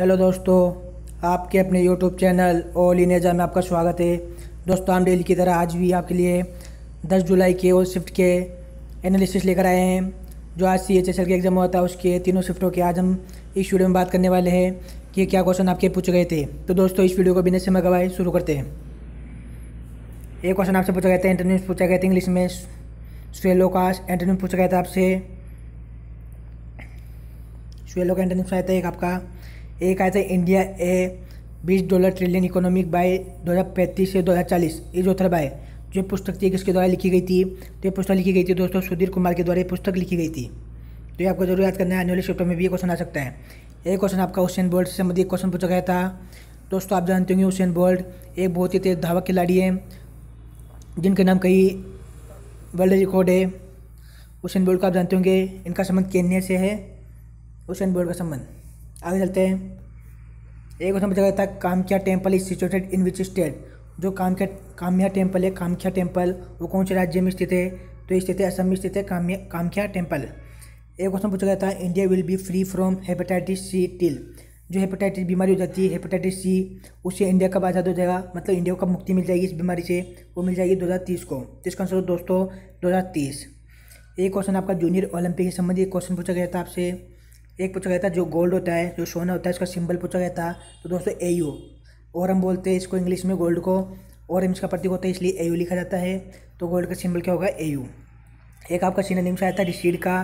hello दोस्तों आपके अपने यूट्यूब चैनल ओली नेजा में आपका स्वागत है दोस्तों हम डेली की तरह आज भी आपके लिए 10 जुलाई के ओल शिफ्ट के एनालिसिस लेकर आए हैं जो आज सी एच एस एल के एग्ज़ाम हुआ था उसके तीनों शिफ्टों के आज हम इस वीडियो में बात करने वाले हैं कि क्या क्वेश्चन आपके पूछे गए थे तो दोस्तों इस वीडियो को बिना समय गवाए शुरू करते हैं एक क्वेश्चन आपसे पूछा गया था इंटरव्यू पूछा गया था इंग्लिश में स्वेलो का इंटरव्यू पूछा गया था आपसे स्वेलो का इंटरव्यू आया था एक आपका एक आया था इंडिया ए बीस डॉलर ट्रिलियन इकोनॉमिक बाय दो हज़ार पैंतीस से दो हज़ार चालीस ये जो बाय जो पुस्तक थी किसके द्वारा लिखी गई थी तो ये पुस्तक लिखी गई थी दोस्तों सुधीर कुमार के द्वारा ये पुस्तक लिखी गई थी तो ये आपको जरूर याद करना है एनुअल शिफ्ट में भी ये क्वेश्चन आ सकता है एक क्वेश्चन आपका हुसैन बोल्ट से संबंधित क्वेश्चन पूछा गया था दोस्तों आप जानते होंगे हुसैन बोल्ट एक बहुत ही तेज धावक खिलाड़ी है जिनका नाम कई वर्ल्ड रिकॉर्ड है हुसैन बोल्ट को आप जानते होंगे इनका संबंध केन्या से है हुसैन बोल्ट का संबंध आगे चलते हैं एक क्वेश्चन पूछा गया था Kamakhya temple is situated in which state जो कामख्या काम्या टेम्पल है कामख्या टेम्पल वो कौन से राज्य में स्थित है तो स्थित है असम में स्थित है कामया कामख्या टेम्पल एक क्वेश्चन पूछा गया था India will be free from hepatitis C till जो हेपेटाइटिस बीमारी हो जाती है हेपेटाइटिस सी उससे इंडिया कब आज़ाद हो जाएगा मतलब इंडिया को कब मुक्ति मिल जाएगी इस बीमारी से वो मिल जाएगी दो हज़ार तीस को तीस इसका आंसर दोस्तों दो हज़ार तीस एक क्वेश्चन आपका जूनियर ओलंपिक के संबंधी एक क्वेश्चन पूछा गया था आपसे एक पूछा गया था जो गोल्ड होता है जो सोना होता है उसका सिंबल पूछा गया था तो दोस्तों ए यू और हम बोलते हैं इसको इंग्लिश में गोल्ड को और हम इसका प्रतीक होता है इसलिए ए यू लिखा जाता है तो गोल्ड का सिंबल क्या होगा ए यू एक आपका निम्स आया था रिसीड का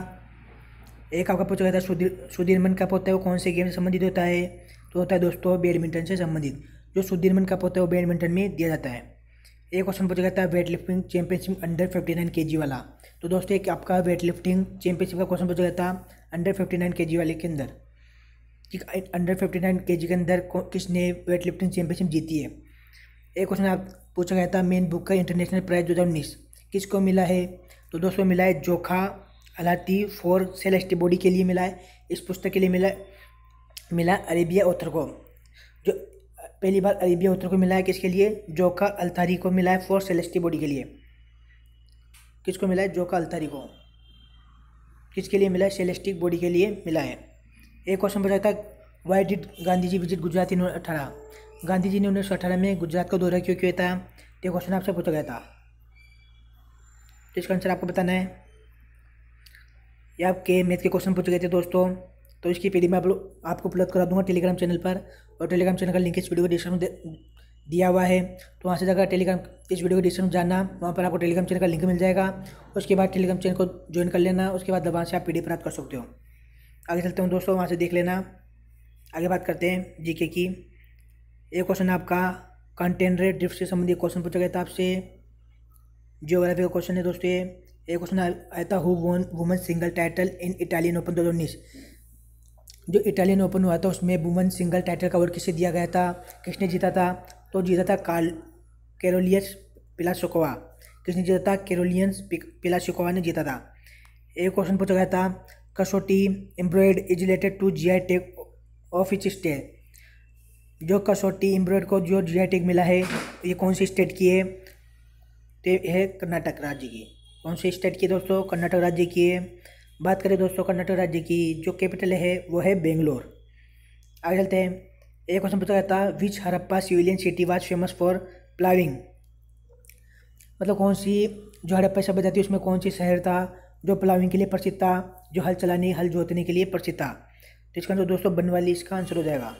एक आपका पूछा गया था सुधीर सुधीरमन कप होता है वो कौन से गेम से संबंधित होता है तो होता है दोस्तों बैडमिंटन से संबंधित जो सुधीरमन कप होता है वो बैडमिंटन में दिया जाता है एक क्वेश्चन पूछा गया था weight lifting championship under fifty nine K G वाला तो दोस्तों एक आपका वेट लिफ्टिंग चैंपियनशिप का क्वेश्चन पूछा गया था अंडर फिफ्टी नाइन के जी वाले के अंदर ठीक अंडर फिफ्टी नाइन के जी के अंदर किसने वेट लिफ्टिंग चैंपियनशिप जीती है एक क्वेश्चन आप पूछा गया था मेन बुक का इंटरनेशनल प्राइज दो हज़ार उन्नीस किस को मिला है तो दोस्तों मिला है जोखा अलाती फॉर सेलेस्टी बॉडी के लिए मिला है इस पुस्तक के लिए मिला मिला अरेबिया ऑथर को जो पहली बार अरेबिया ऑथर को मिला है किसके लिए जोखा अल्थारी को मिला है फॉर सेलेस्टी बॉडी के लिए किसको मिला है जोखा अल्थारी को किसके लिए मिला है सेलेस्टिक बॉडी के लिए मिला है एक क्वेश्चन पूछा था why did Gandhi ji visit Gujarat in अठारह गांधी जी ने उन्नीस सौ अठारह में गुजरात का दौरा क्यों किया था ये क्वेश्चन आपसे पूछा गया था तो इसका आंसर आपको बताना है या आपके मैथ के क्वेश्चन पूछे गए थे दोस्तों तो इसकी पीढ़ी मैं आप लोग आपको उपलब्ध करा दूंगा टेलीग्राम चैनल पर और टेलीग्राम चैनल का लिंक इस वीडियो को डिस्क्रिप्शन दिया हुआ है तो वहाँ से जाकर टेलीग्राम इस वीडियो को डिस्क्रिप्शन जानना वहाँ पर आपको टेलीग्राम चैनल का लिंक मिल जाएगा उसके बाद टेलीग्राम चैनल को ज्वाइन कर लेना उसके बाद वहाँ से आप पी प्राप्त कर सकते हो आगे चलते हूँ दोस्तों वहाँ से देख लेना आगे बात करते हैं जीके की एक क्वेश्चन आपका कंटेंट रेट ड्रिफ्ट से संबंधित क्वेश्चन पूछा गया था आपसे जियोग्राफी का क्वेश्चन है दोस्तों ये एक क्वेश्चन आया था who woman single title in Italian Open दो हज़ार उन्नीस जो इटालियन ओपन हुआ था उसमें वुमन सिंगल टाइटल का अवार्ड किसे दिया गया था किसने जीता था तो जीता था काल कैरोलियस पिलाशोकोवा किसने जीता था कैरोलियंस पिलाशोकोवा ने जीता था एक क्वेश्चन पूछा गया था Kasoti embroidery is related to G I tag of which state जो कसौटी एम्ब्रॉयड को जो जी आई टेक मिला है ये कौन सी स्टेट की है तो है कर्नाटक राज्य की कौन सी स्टेट की दोस्तों कर्नाटक राज्य की है बात करें दोस्तों कर्नाटक राज्य की जो कैपिटल है वो है बेंगलोर आगे चलते हैं एक क्वेश्चन पूछा जाता है which Harappa civilian city was famous for ploughing मतलब कौन सी जो हड़प्पा सभ्यता थी उसमें कौन सी शहर था जो प्लाविंग के लिए प्रसिद्ध था जो हल चलाने हल जोतने के लिए प्रसिद्ध था तो इसका आंसर दोस्तों बनवाली इसका आंसर हो जाएगा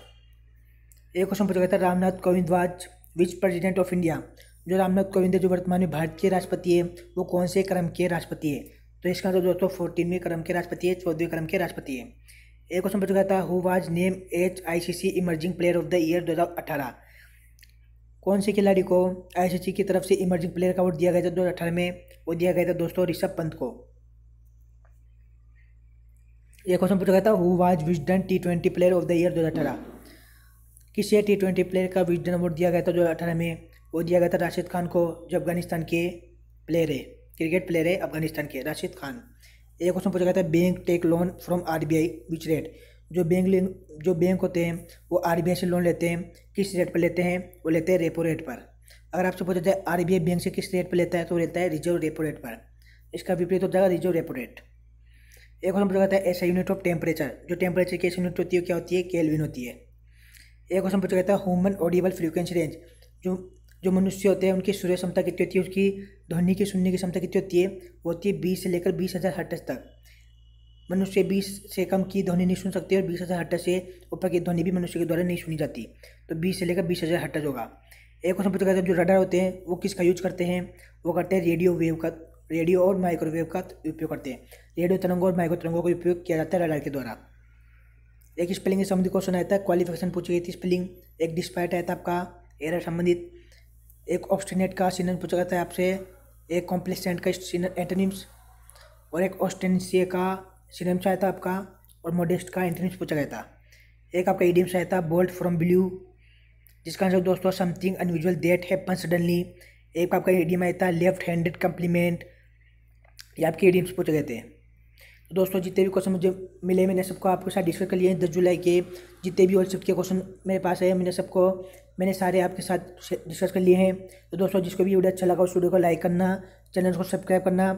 एक क्वेश्चन पूछा गया था Ramnath Kovind was which president of India जो रामनाथ कोविंद जो वर्तमान में भारतीय राष्ट्रपति है वो कौन से क्रम के राष्ट्रपति है तो इसका आंसर दोस्तों फोर्टीनवें क्रम के राष्ट्रपति है चौदहवें क्रम के राष्ट्रपति है एक क्वेश्चन बच गया था हु वाज नेम एच ICC emerging player of the year 2018 कौन से खिलाड़ी को आईसीसी की तरफ से इमर्जिंग प्लेयर का अवार्ड दिया गया था दो हज़ार में वो दिया गया था दोस्तों ऋषभ पंत को एक क्वेश्चन पूछा गया था who was Wisden T twenty player of the year दो हज़ार अठारह किसे टी ट्वेंटी प्लेयर का विजडन अवार्ड दिया गया था दो हज़ार अठारह में वो दिया गया था राशिद खान को जो अफगानिस्तान के प्लेयर है क्रिकेट प्लेयर है अफगानिस्तान के राशिद खान एक क्वेश्चन पूछा जाता है bank take loan from R B I which rate जो बैंक जो बैंक होते हैं वो आर बी आई से लोन लेते हैं किस रेट पर लेते हैं वो लेते हैं रेपो रेट पर अगर आपसे पूछा जाए आर बी आई बैंक से किस रेट पर लेता है तो लेता है रिजर्व रेपो रेट पर इसका विपरीत हो जाएगा रिजर्व रेपो रेट एक क्वेश्चन पूछा जाता है ऐसा यूनिट ऑफ टेम्परेचर जो टेम्परेचर की ऐसी यूनिट होती है क्या होती है केलविन होती है एक क्वेश्चन पूछा जाता है ह्यूमन ऑडिबल फ्रीक्वेंसी रेंज जो जो मनुष्य होते हैं उनकी सूर्य क्षमता कितनी होती है उसकी ध्वनि की सुनने की क्षमता कितनी होती है वो होती है बीस से लेकर बीस हज़ार हर्ट्स तक मनुष्य बीस से कम की ध्वनि नहीं सुन सकते और बीस हज़ार हर्ट्स से ऊपर की ध्वनि भी मनुष्य के द्वारा नहीं सुनी जाती तो बीस से लेकर बीस हज़ार हर्ट्स होगा एक और पूछा जाता है जो रडार होते हैं वो किसका यूज करते हैं वो करते हैं रेडियो वेव का रेडियो और माइक्रोवेव का उपयोग करते हैं रेडियो तरंगों और माइक्रो तरंगों का उपयोग किया जाता है रडार के द्वारा एक स्पेलिंग के संबंधित क्वेश्चन आया था क्वालिफिकेशन पूछी गई थी स्पेलिंग एक डिस्पैट आया था आपका एरर संबंधित एक ऑप्शनेट का सिनम पूछा जाता है आपसे एक कॉम्प्लेसेंट का एंटोनिम्स और एक ऑस्टेंसिय का सिनम आया था आपका और मोडेस्ट का एंटनिम्स पूछा गया था एक आपका ईडियम्स आया था बोल्ट फ्रॉम ब्लू जिसका आंसर दोस्तों something unusual that happen suddenly एक आपका ईडियम आया था लेफ्ट हैंडेड कम्प्लीमेंट ये आपके ईडियम्स पूछे गए थे तो दोस्तों जितने भी क्वेश्चन मुझे मिले मैंने सबको आपके साथ डिस्कस कर लिए हैं दस जुलाई के जितने भी और सबके क्वेश्चन मेरे पास है मैंने सबको मैंने सारे आपके साथ डिस्कस कर लिए हैं तो दोस्तों जिसको भी वीडियो अच्छा लगा उस वीडियो को लाइक करना चैनल को सब्सक्राइब करना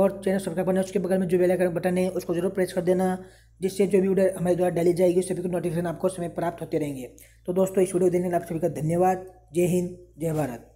और चैनल सब्सक्राइब करना उसके बगल में जो बेल आइकन बटन है उसको जरूर प्रेस कर देना जिससे जो भी वीडियो हमारे द्वारा डाली जाएगी सभी को नोटिफिकेशन आपको समय प्राप्त होते रहेंगे तो दोस्तों इस वीडियो को देखने के लिए आप सभी का धन्यवाद जय हिंद जय भारत